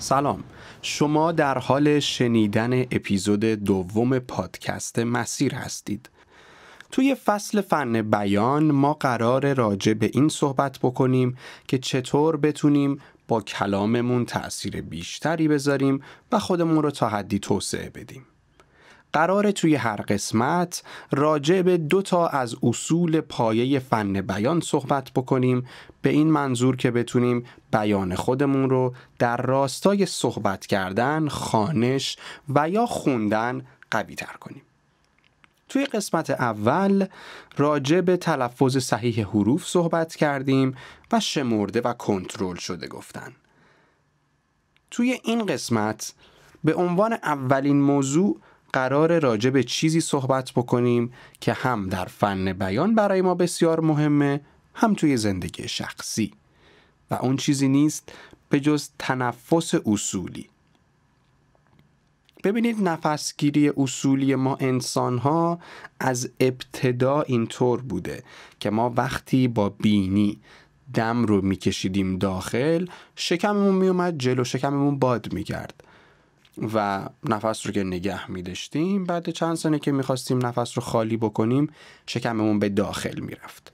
سلام شما در حال شنیدن اپیزود دوم پادکست مسیر هستید توی فصل فن بیان ما قرار راجع به این صحبت بکنیم که چطور بتونیم با کلاممون تأثیر بیشتری بذاریم و خودمون رو تا حدی توسعه بدیم قرار توی هر قسمت راجع به دو تا از اصول پایه فن بیان صحبت بکنیم به این منظور که بتونیم بیان خودمون رو در راستای صحبت کردن، خانش و یا خوندن قوی تر کنیم. توی قسمت اول راجع به تلفظ صحیح حروف صحبت کردیم و شمرده و کنترل شده گفتن. توی این قسمت به عنوان اولین موضوع قرار راجع به چیزی صحبت بکنیم که هم در فن بیان برای ما بسیار مهمه هم توی زندگی شخصی و اون چیزی نیست به جز تنفس اصولی ببینید نفسگیری اصولی ما انسان ها از ابتدا اینطور بوده که ما وقتی با بینی دم رو میکشیدیم داخل شکممون میومد جلو شکممون باد میکرد و نفس رو که نگه می داشتیم بعد چند سنه که میخواستیم نفس رو خالی بکنیم شکممون به داخل میرفت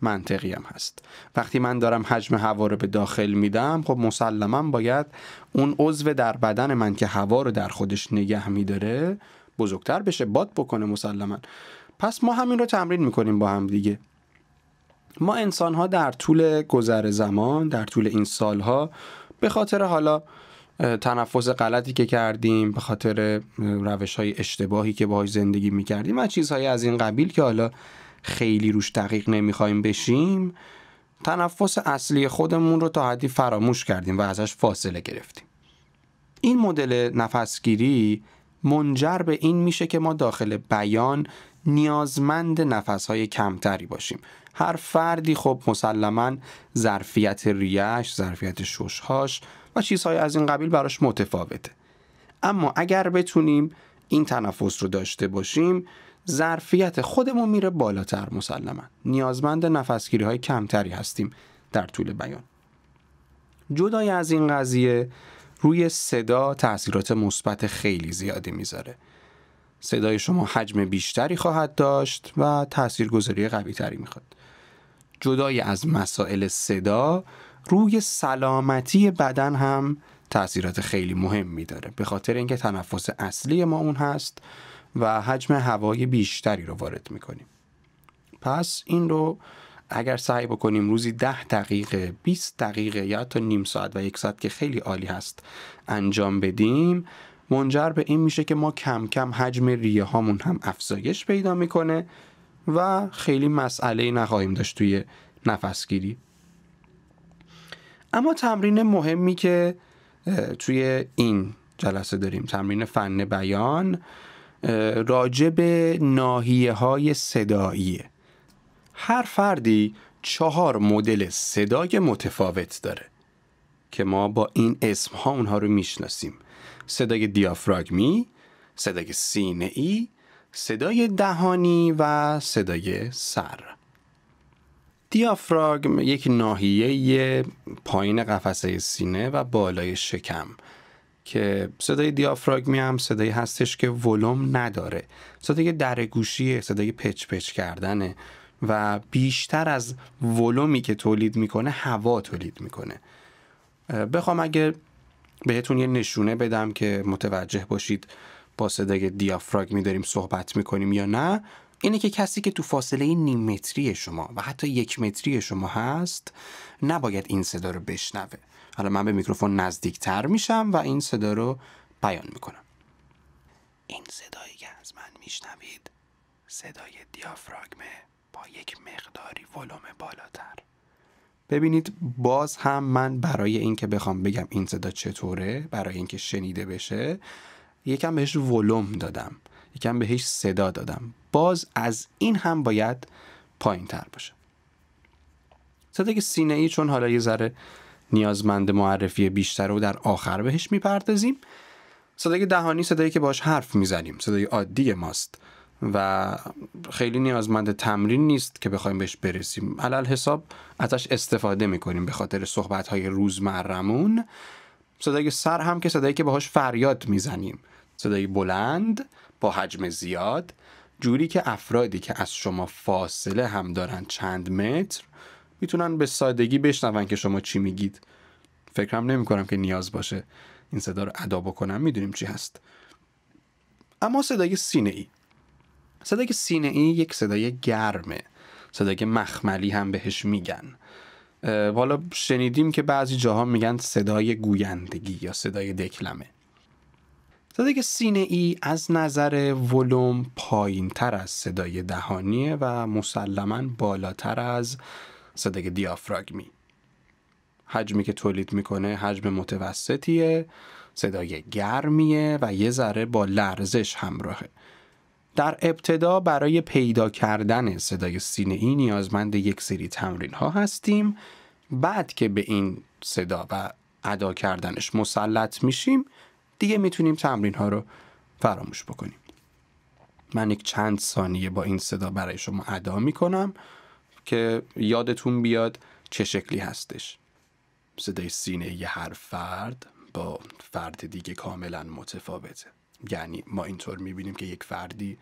منطقی هم هست وقتی من دارم حجم هوا رو به داخل میدم خب مسلما باید اون عضو در بدن من که هوا رو در خودش نگه میداره بزرگتر بشه باد بکنه مسلما پس ما همین رو تمرین میکنیم با هم دیگه ما انسان ها در طول گذر زمان در طول این سال ها به خاطر حالا تنفس غلطی که کردیم به خاطر روش های اشتباهی که باهاش زندگی میکردیم و چیزهایی از این قبیل که حالا خیلی روش دقیق نمیخوایم بشیم تنفس اصلی خودمون رو تا حدی فراموش کردیم و ازش فاصله گرفتیم این مدل نفسگیری منجر به این میشه که ما داخل بیان نیازمند نفسهای کمتری باشیم هر فردی خب مسلما ظرفیت ریش، ظرفیت ششهاش و چیزهای از این قبیل براش متفاوته اما اگر بتونیم این تنفس رو داشته باشیم ظرفیت خودمون میره بالاتر مسلما نیازمند نفسگیری های کمتری هستیم در طول بیان جدای از این قضیه روی صدا تاثیرات مثبت خیلی زیادی میذاره صدای شما حجم بیشتری خواهد داشت و تاثیرگذاری قوی تری میخواد جدای از مسائل صدا روی سلامتی بدن هم تاثیرات خیلی مهمی داره به خاطر اینکه تنفس اصلی ما اون هست و حجم هوای بیشتری رو وارد کنیم. پس این رو اگر سعی بکنیم روزی ده دقیقه 20 دقیقه یا تا نیم ساعت و یک ساعت که خیلی عالی هست انجام بدیم منجر به این میشه که ما کم کم حجم ریه هامون هم افزایش پیدا میکنه و خیلی مسئله نخواهیم داشت توی نفسگیری اما تمرین مهمی که توی این جلسه داریم تمرین فن بیان راجع به ناحیه های صداییه هر فردی چهار مدل صدای متفاوت داره که ما با این اسم ها اونها رو میشناسیم صدای دیافراگمی صدای سینه صدای دهانی و صدای سر دیافراگم یک ناحیه پایین قفسه سینه و بالای شکم که صدای دیافراگمی هم صدایی هستش که ولوم نداره صدای درگوشیه صدای پچ پچ کردنه و بیشتر از ولومی که تولید میکنه هوا تولید میکنه بخوام اگه بهتون یه نشونه بدم که متوجه باشید با صدای دیافراگمی داریم صحبت میکنیم یا نه اینه که کسی که تو فاصله نیم متری شما و حتی یک متری شما هست نباید این صدا رو بشنوه حالا من به میکروفون نزدیکتر میشم و این صدا رو بیان میکنم این صدایی که از من میشنوید صدای دیافراگمه با یک مقداری ولوم بالاتر ببینید باز هم من برای اینکه بخوام بگم این صدا چطوره برای اینکه شنیده بشه یکم بهش ولوم دادم یکم بهش صدا دادم باز از این هم باید پایین تر باشه صدای سینه ای چون حالا یه ذره نیازمند معرفی بیشتر رو در آخر بهش میپردازیم صدای دهانی صدایی که باش حرف میزنیم صدای عادی ماست و خیلی نیازمند تمرین نیست که بخوایم بهش برسیم علل حساب ازش استفاده میکنیم به خاطر صحبت های روزمرمون صدای سر هم که صدایی که باهاش فریاد میزنیم صدای بلند با حجم زیاد جوری که افرادی که از شما فاصله هم دارن چند متر میتونن به سادگی بشنون که شما چی میگید فکرم نمی کنم که نیاز باشه این صدا رو ادا بکنم میدونیم چی هست اما صدای سینه ای صدای سینه ای یک صدای گرمه صدای مخملی هم بهش میگن والا شنیدیم که بعضی جاها میگن صدای گویندگی یا صدای دکلمه صدای که سینه ای از نظر ولوم پایین تر از صدای دهانیه و مسلما بالاتر از صدای دیافراگمی حجمی که تولید میکنه حجم متوسطیه صدای گرمیه و یه ذره با لرزش همراهه در ابتدا برای پیدا کردن صدای سینه ای نیازمند یک سری تمرین ها هستیم بعد که به این صدا و ادا کردنش مسلط میشیم دیگه میتونیم تمرین ها رو فراموش بکنیم من یک چند ثانیه با این صدا برای شما ادا میکنم که یادتون بیاد چه شکلی هستش صدای سینه یه هر فرد با فرد دیگه کاملا متفاوته یعنی ما اینطور میبینیم که یک فردی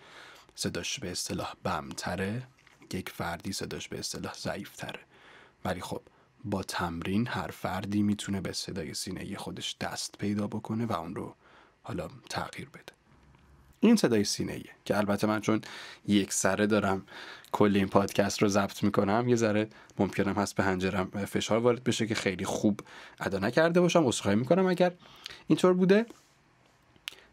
صداش به اصطلاح بمتره یک فردی صداش به اصطلاح ضعیفتره ولی خب با تمرین هر فردی میتونه به صدای سینه خودش دست پیدا بکنه و اون رو حالا تغییر بده این صدای سینه ایه که البته من چون یک سره دارم کل این پادکست رو ضبط میکنم یه ذره ممکنم هست به هنجرم فشار وارد بشه که خیلی خوب ادا نکرده باشم عذرخواهی میکنم اگر اینطور بوده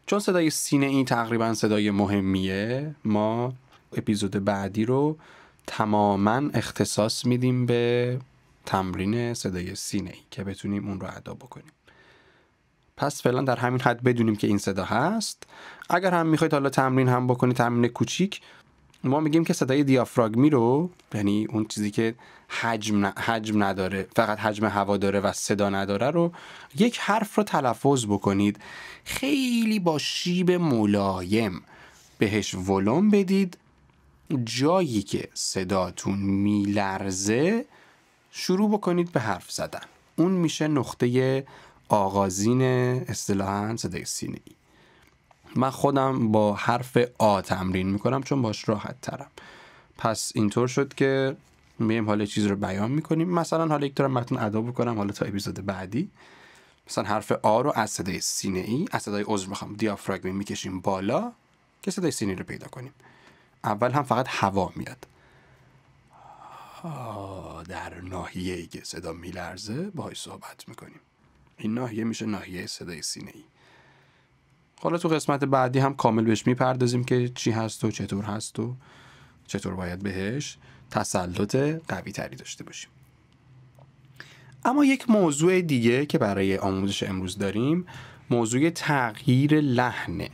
چون صدای سینه این تقریبا صدای مهمیه ما اپیزود بعدی رو تماما اختصاص میدیم به تمرین صدای سینه ای که بتونیم اون رو ادا بکنیم پس فعلا در همین حد بدونیم که این صدا هست اگر هم میخواید حالا تمرین هم بکنید تمرین کوچیک ما میگیم که صدای دیافراگمی رو یعنی اون چیزی که حجم, حجم نداره فقط حجم هوا داره و صدا نداره رو یک حرف رو تلفظ بکنید خیلی با شیب ملایم بهش ولوم بدید جایی که صداتون میلرزه شروع بکنید به حرف زدن اون میشه نقطه آغازین اصطلاحا صدای سینه ای من خودم با حرف آ تمرین میکنم چون باش راحت ترم پس اینطور شد که میم حالا چیز رو بیان میکنیم مثلا حالا یک دارم براتون ادا بکنم حالا تا اپیزود بعدی مثلا حرف آ رو از صدای سینه ای از صدای عضو میخوام دیافراگم میکشیم بالا که صدای سینه رو پیدا کنیم اول هم فقط هوا میاد در در ای که صدا میلرزه باهاش صحبت میکنیم این ناحیه میشه ناحیه صدای سینه ای حالا تو قسمت بعدی هم کامل بهش میپردازیم که چی هست و چطور هست و چطور باید بهش تسلط قوی تری داشته باشیم اما یک موضوع دیگه که برای آموزش امروز داریم موضوع تغییر لحنه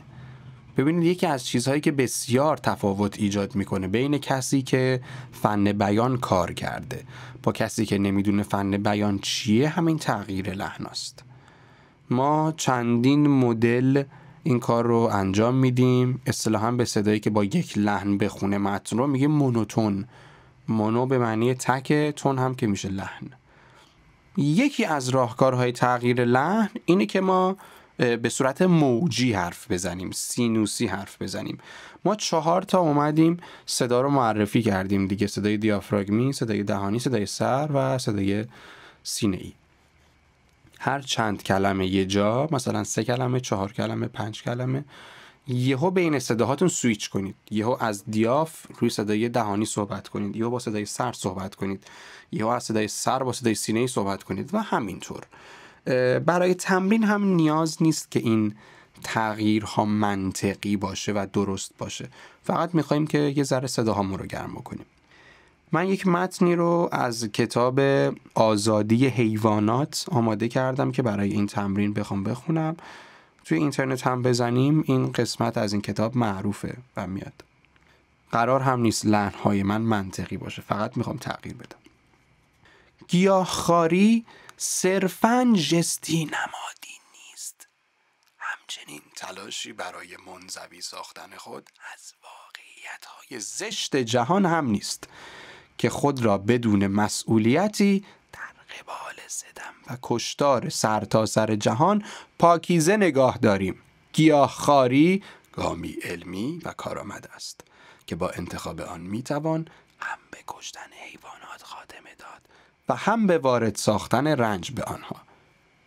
ببینید یکی از چیزهایی که بسیار تفاوت ایجاد میکنه بین کسی که فن بیان کار کرده با کسی که نمیدونه فن بیان چیه همین تغییر لحناست ما چندین مدل این کار رو انجام میدیم اصطلاحا به صدایی که با یک لحن بخونه متن رو میگه مونوتون مونو به معنی تک تون هم که میشه لحن یکی از راهکارهای تغییر لحن اینه که ما به صورت موجی حرف بزنیم سینوسی حرف بزنیم ما چهار تا اومدیم صدا رو معرفی کردیم دیگه صدای دیافراگمی صدای دهانی صدای سر و صدای سینه ای هر چند کلمه یه جا مثلا سه کلمه چهار کلمه پنج کلمه یهو بین صداهاتون سویچ کنید یهو از دیاف روی صدای دهانی صحبت کنید یهو با صدای سر صحبت کنید یهو از صدای سر با صدای سینه ای صحبت کنید و همینطور برای تمرین هم نیاز نیست که این تغییر ها منطقی باشه و درست باشه فقط میخوایم که یه ذره صداهامون رو گرم بکنیم من یک متنی رو از کتاب آزادی حیوانات آماده کردم که برای این تمرین بخوام بخونم توی اینترنت هم بزنیم این قسمت از این کتاب معروفه و میاد قرار هم نیست های من منطقی باشه فقط میخوام تغییر بدم گیاهخواری صرفا جستی نمادی نیست همچنین تلاشی برای منزوی ساختن خود از واقعیت های زشت جهان هم نیست که خود را بدون مسئولیتی در قبال زدم و کشتار سرتاسر سر جهان پاکیزه نگاه داریم گیاهخواری گامی علمی و کارآمد است که با انتخاب آن میتوان هم به کشتن حیوانات خاتمه داد و هم به وارد ساختن رنج به آنها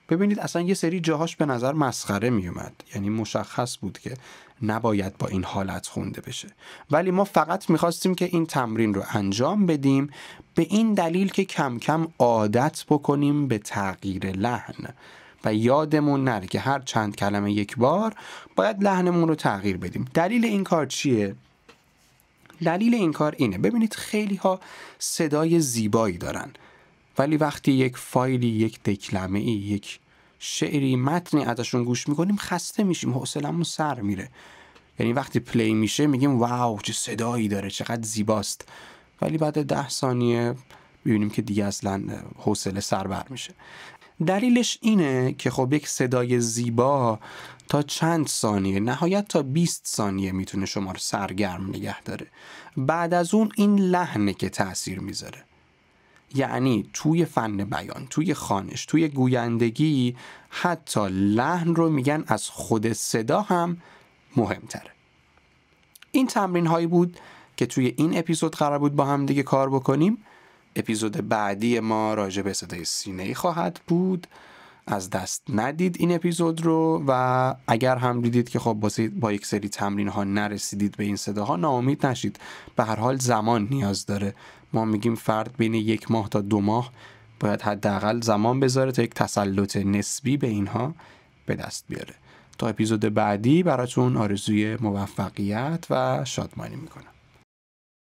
ببینید اصلا یه سری جاهاش به نظر مسخره می اومد یعنی مشخص بود که نباید با این حالت خونده بشه ولی ما فقط میخواستیم که این تمرین رو انجام بدیم به این دلیل که کم کم عادت بکنیم به تغییر لحن و یادمون نره که هر چند کلمه یک بار باید لحنمون رو تغییر بدیم دلیل این کار چیه؟ دلیل این کار اینه ببینید خیلی ها صدای زیبایی دارن ولی وقتی یک فایلی یک دکلمه ای یک شعری متنی ازشون گوش میکنیم خسته میشیم حوصلمون سر میره یعنی وقتی پلی میشه میگیم واو چه صدایی داره چقدر زیباست ولی بعد ده ثانیه میبینیم که دیگه اصلا حوصله سر بر میشه دلیلش اینه که خب یک صدای زیبا تا چند ثانیه نهایت تا 20 ثانیه میتونه شما رو سرگرم نگه داره بعد از اون این لحنه که تاثیر میذاره یعنی توی فن بیان توی خانش توی گویندگی حتی لحن رو میگن از خود صدا هم مهمتره این تمرین هایی بود که توی این اپیزود قرار بود با هم دیگه کار بکنیم اپیزود بعدی ما راجع به صدای سینه خواهد بود از دست ندید این اپیزود رو و اگر هم دیدید که خب با, با یک سری تمرین ها نرسیدید به این صداها ناامید نشید به هر حال زمان نیاز داره ما میگیم فرد بین یک ماه تا دو ماه باید حداقل زمان بذاره تا یک تسلط نسبی به اینها به دست بیاره تا اپیزود بعدی براتون آرزوی موفقیت و شادمانی میکنم